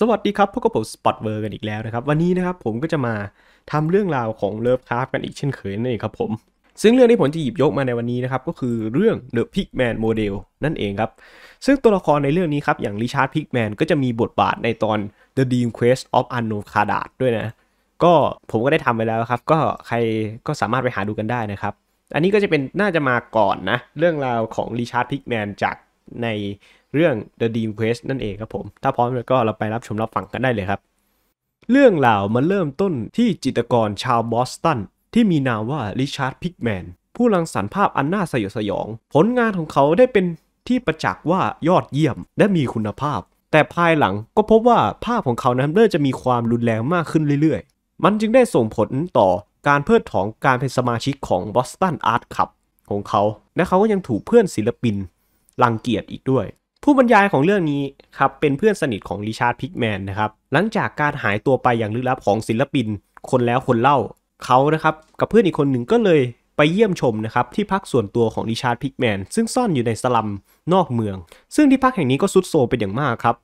สวัสดีครับ พวกกับผมสปอตเวอร์กันอีกแล้วนะครับ วันนี้นะครับผมก็จะมาทำเรื่องราวของเลิฟคราฟกันอีกเช่นเคยนั่นเองครับผม ซึ่งเรื่องที่ผมจะหยิบยกมาในวันนี้นะครับก็คือเรื่อง The Pigman Model นั่นเองครับ ซึ่งตัวละครในเรื่องนี้ครับ อย่างริชาร์ดพิกแมนก็จะมีบทบาทในตอน The Dream Quest of Unknown c a d a t ด้วยนะก็ผมก็ได้ทำไปแล้วครับก็ใครก็สามารถไปหาดูกันได้นะครับอันนี้ก็จะเป็นน่าจะมาก่อนนะเรื่องราวของริชาร์ดพิกแมนจากในเรื่อง The Dream Quest นั่นเองครับผม ถ้าพร้อมแล้ว ก็เราไปรับชมรับฟังกันได้เลยครับ เรื่องราวมันเริ่มต้นที่จิตรกรชาวบอสตัน ที่มีนามว่าริชาร์ด พิกแมน ผู้รังสรรค์ภาพอันน่าสยดสยอง ผลงานของเขาได้เป็นที่ประจักษ์ว่ายอดเยี่ยมและมีคุณภาพ แต่ภายหลังก็พบว่าภาพของเขานั้นเริ่มจะมีความรุนแรงมากขึ้นเรื่อยๆ มันจึงได้ส่งผลต่อการเพิดถองการเป็นสมาชิกของบสตันอาร์ตคลับของเขา และเขาก็ยังถูกเพื่อนศิลปินรังเกียจอีกด้วย ผู้บรรยายของเรื่องนี้ครับเป็นเพื่อนสนิทของริชาร์ดพิกแมนนะครับหลังจากการหายตัวไปอย่างลึกลับของศิลปินคนแล้วคนเล่าเขานะครับกับเพื่อนอีกคนหนึ่งก็เลยไปเยี่ยมชมนะครับที่พักส่วนตัวของริชาร์ดพิกแมนซึ่งซ่อนอยู่ในสลัมนอกเมือง ซึ่งที่พักแห่งนี้ก็ซุดโซเป็นอย่างมากครับ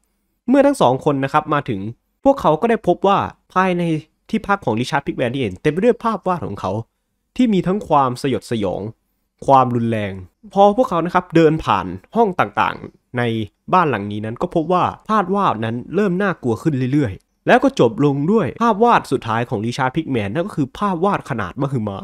เมื่อทั้งสองคนนะครับมาถึงพวกเขาก็ได้พบว่าภายในที่พักของริชาร์ดพิกแมนที่เห็นเต็มไปด้วยภาพวาดของเขา ที่มีทั้งความสยดสยองความรุนแรง พอพวกเขานะครับเดินผ่านห้องต่างๆ ในบ้านหลังนี้นั้นก็พบว่า ภาพวาดนั้นเริ่มน่ากลัวขึ้นเรื่อยๆ แล้วก็จบลงด้วยภาพวาดสุดท้ายของริชาร์ดพิกแมน นั่นก็คือภาพวาดขนาดมหึมา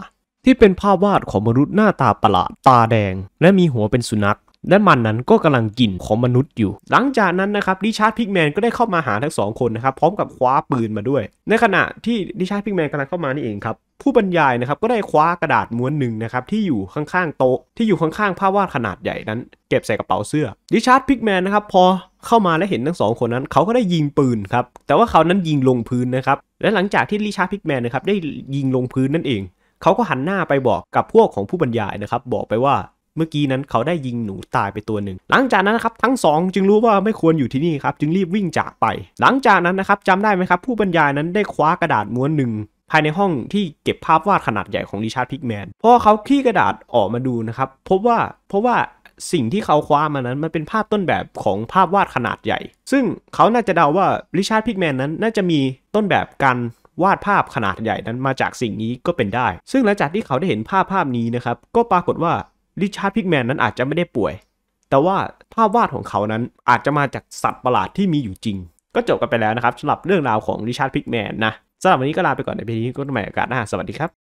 ที่เป็นภาพวาดของมนุษย์หน้าตาประหลาดตาแดง และมีหัวเป็นสุนัขและมันนั้นก็กำลังกินของมนุษย์อยู่ หลังจากนั้นนะครับดิชาร์ดพิกแมนก็ได้เข้ามาหาทั้งสองคนนะครับพร้อมกับคว้าปืนมาด้วย ในขณะที่ดิชาร์ดพิกแมนกำลังเข้ามานี่เองครับผู้บรรยายนะครับก็ได้คว้ากระดาษม้วนหนึ่งนะครับที่อยู่ข้างๆโต๊ะที่อยู่ข้างๆภาพวาดขนาดใหญ่ นั้นเก็บใส่กระเป๋าเสื้อดิชาร์ดพิกแมนนะครับพอเข้ามาและเห็นทั้งสองคนนั้น เขาก็ได้ยิงปืนครับแต่ว่าเขานั้นยิงลงพื้นนะครับและหลังจากที่ดิชาร์ดพิกแมนนะครับได้ยิงลงพื้นนั่นเองเขาก็หันหน้าไปบอกกับพวกของผู้บรรยายนะครับบอกไปว่าเมื่อกี้นั้นเขาได้ยิงหนูตายไปตัวหนึ่ง หลังจากนั้นนะครับทั้ง2จึงรู้ว่าไม่ควรอยู่ที่นี่ครับจึงรีบวิ่งจากไป หลังจากนั้นนะครับจำได้ไหมครับ ผู้บรรยายนั้นได้คว้ากระดาษม้วนหนึ่งภายในห้องที่เก็บภาพวาดขนาดใหญ่ของริชาร์ดพิกแมนพอเขาขี้กระดาษออกมาดูนะครับพบว่าเพราะว่าสิ่งที่เขาคว้ามานั้นมันเป็นภาพต้นแบบของภาพวาดขนาดใหญ่ ซึ่งเขาน่าจะเดาว่าริชาร์ดพิกแมนนั้นน่าจะมีต้นแบบการวาดภาพขนาดใหญ่นั้นมาจากสิ่งนี้ก็เป็นได้ ซึ่งหลังจากที่เขาได้เห็นภาพภาพนี้นะครับก็ปรากฏว่าริชาร์ดพิกแมนนั้นอาจจะไม่ได้ป่วย แต่ว่าภาพวาดของเขานั้นอาจจะมาจากสัตว์ประหลาดที่มีอยู่จริง ก็จบกันไปแล้วนะครับสำหรับเรื่องราวของริชาร์ดพิกแมนนะสำหรับวันนี้ก็ลาไปก่อนในพีนี้ก็ใหม่อากาสนะสวัสดีครับ